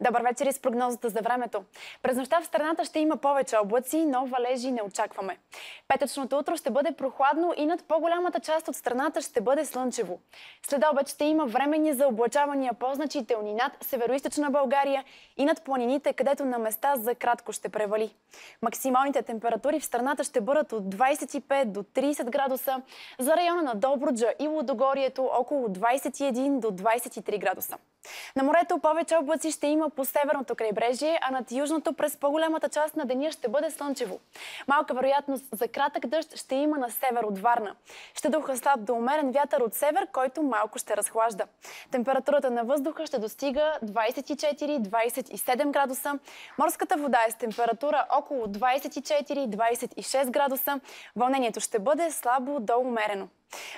Добър вечер и с прогнозата за времето. През нощта в страната ще има повече облаци, но валежи не очакваме. Петъчното утро ще бъде прохладно и над по-голямата част от страната ще бъде слънчево. След обед ще има времени за облачавания по-значителни над североизточна България и над планините, където на места за кратко ще превали. Максималните температури в страната ще бъдат от 25 до 30 градуса, за района на Добруджа и Лодогорието около 21 до 23 градуса. На морето повече облаци ще има по северното крайбрежие, а над южното през по-голямата част на деня ще бъде слънчево. Малка вероятност за кратък дъжд ще има на север от Варна. Ще духа слаб до умерен вятър от север, който малко ще разхлажда. Температурата на въздуха ще достига 24-27 градуса. Морската вода е с температура около 24-26 градуса. Вълнението ще бъде слабо до умерено.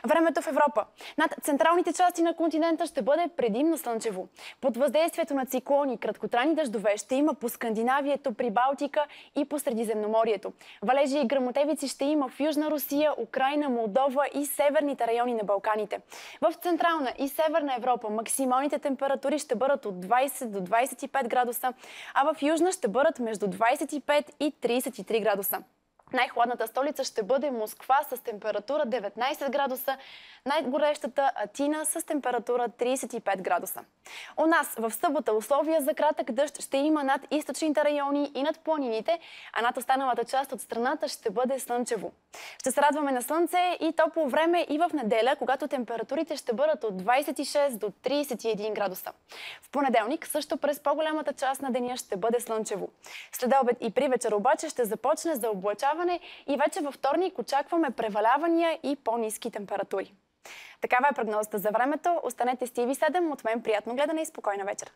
Времето в Европа. Над централните части на континента ще бъде предимно слънчево. Под въздействието на циклони, краткотрайни дъждове ще има по Скандинавието, при Балтика и по Средиземноморието. Валежи и грамотевици ще има в Южна Русия, Украина, Молдова и северните райони на Балканите. В Централна и Северна Европа максималните температури ще бъдат от 20 до 25 градуса, а в Южна ще бъдат между 25 и 33 градуса. Най-хладната столица ще бъде Москва с температура 19 градуса, най-горещата Атина с температура 35 градуса. У нас в събота условия за кратък дъжд ще има над източните райони и над планините, а над останалата част от страната ще бъде слънчево. Ще се радваме на слънце и топло време и в неделя, когато температурите ще бъдат от 26 до 31 градуса. В понеделник също през по-голямата част на деня ще бъде слънчево. След обед и при вечер обаче ще започне за облачаване и вече във вторник очакваме превалявания и по-низки температури. Такава е прогнозата за времето. Останете с TV7. От мен приятно гледане и спокойна вечер.